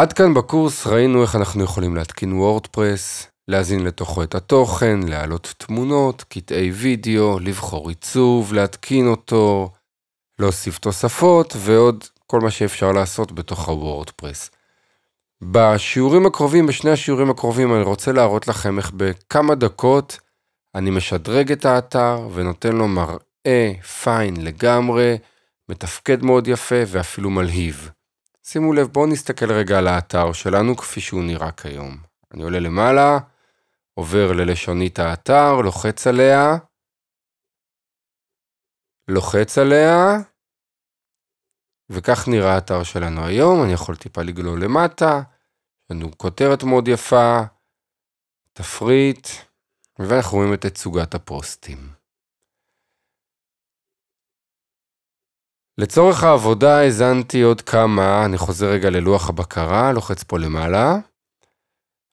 עד כאן בקורס ראינו איך אנחנו יכולים להתקין וורדפרס, להזין לתוכו את התוכן, להעלות תמונות, קטעי וידאו, לבחור עיצוב, להתקין אותו, להוסיף תוספות ועוד כל מה שאפשר לעשות בתוך הוורדפרס. בשיעורים הקרובים, בשני השיעורים הקרובים, אני רוצה להראות לכם איך בכמה דקות אני משדרג את האתר ונותן לו מראה פיין לגמרי, מתפקד מאוד יפה ואפילו מלהיב. שימו לב, בואו נסתכל רגע על האתר שלנו כפי שהוא נראה כיום. אני עולה למעלה, עובר ללשונית האתר, לוחץ עליה, לוחץ עליה, וכך נראה האתר שלנו היום, אני יכול טיפה לגלול למטה, יש לנו כותרת מאוד יפה, תפריט, ואנחנו רואים את תצוגת הפוסטים. לצורך העבודה האזנתי עוד כמה, אני חוזר רגע ללוח הבקרה, לוחץ פה למעלה.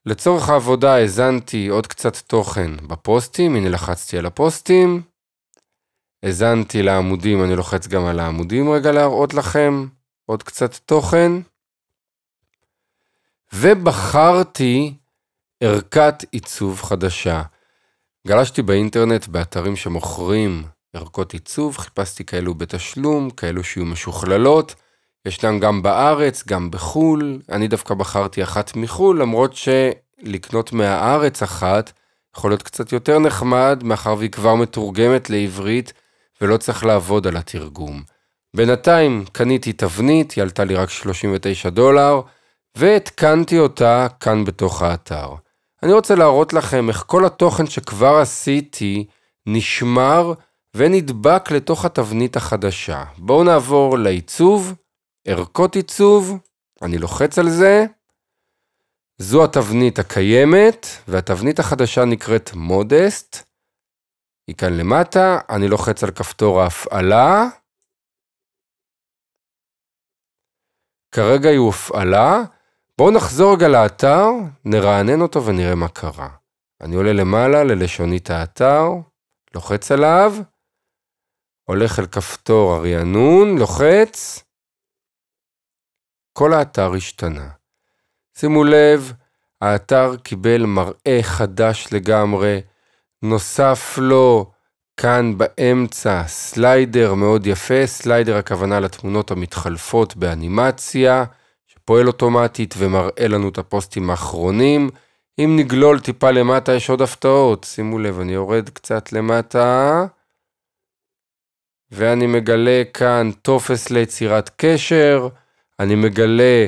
לצורך העבודה האזנתי עוד קצת תוכן בפוסטים, הנה לחצתי על הפוסטים. האזנתי לעמודים, אני לוחץ גם על העמודים רגע להראות לכם עוד קצת תוכן. ובחרתי ערכת עיצוב חדשה. גלשתי באינטרנט באתרים שמוכרים ערכות עיצוב, חיפשתי כאלו בתשלום, כאלו שיהיו משוכללות. ישנן גם בארץ, גם בחו"ל. אני דווקא בחרתי אחת מחו"ל, למרות שלקנות מהארץ אחת יכול להיות קצת יותר נחמד, מאחר והיא כבר מתורגמת לעברית ולא צריך לעבוד על התרגום. בינתיים קניתי תבנית, היא עלתה לי רק 39 דולר, והתקנתי אותה כאן בתוך האתר. אני רוצה להראות לכם איך כל התוכן שכבר עשיתי נשמר ונדבק לתוך התבנית החדשה. בואו נעבור לעיצוב, ערכות עיצוב, אני לוחץ על זה. זו התבנית הקיימת, והתבנית החדשה נקראת מודסט. היא כאן למטה, אני לוחץ על כפתור ההפעלה. כרגע היא הופעלה. בואו נחזור רגע לאתר, נרענן אותו ונראה מה קרה. אני עולה למעלה ללשונית האתר, לוחץ עליו, הולך אל כפתור הרענון, לוחץ, כל האתר השתנה. שימו לב, האתר קיבל מראה חדש לגמרי, נוסף לו כאן באמצע סליידר מאוד יפה, סליידר הכוונה לתמונות המתחלפות באנימציה, שפועל אוטומטית ומראה לנו את הפוסטים האחרונים. אם נגלול טיפה למטה יש עוד הפתעות, שימו לב, אני יורד קצת למטה. ואני מגלה כאן טופס ליצירת קשר, אני מגלה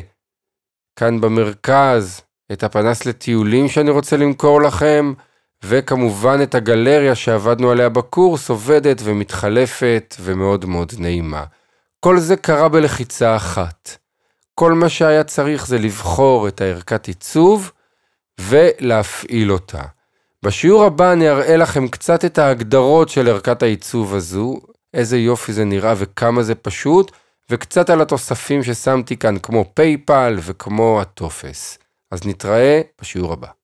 כאן במרכז את הפנס לטיולים שאני רוצה למכור לכם, וכמובן את הגלריה שעבדנו עליה בקורס עובדת ומתחלפת ומאוד מאוד נעימה. כל זה קרה בלחיצה אחת. כל מה שהיה צריך זה לבחור את הערכת עיצוב ולהפעיל אותה. בשיעור הבא אני אראה לכם קצת את ההגדרות של ערכת העיצוב הזו, איזה יופי זה נראה וכמה זה פשוט, וקצת על התוספים ששמתי כאן, כמו פייפל וכמו הטופס. אז נתראה בשיעור הבא.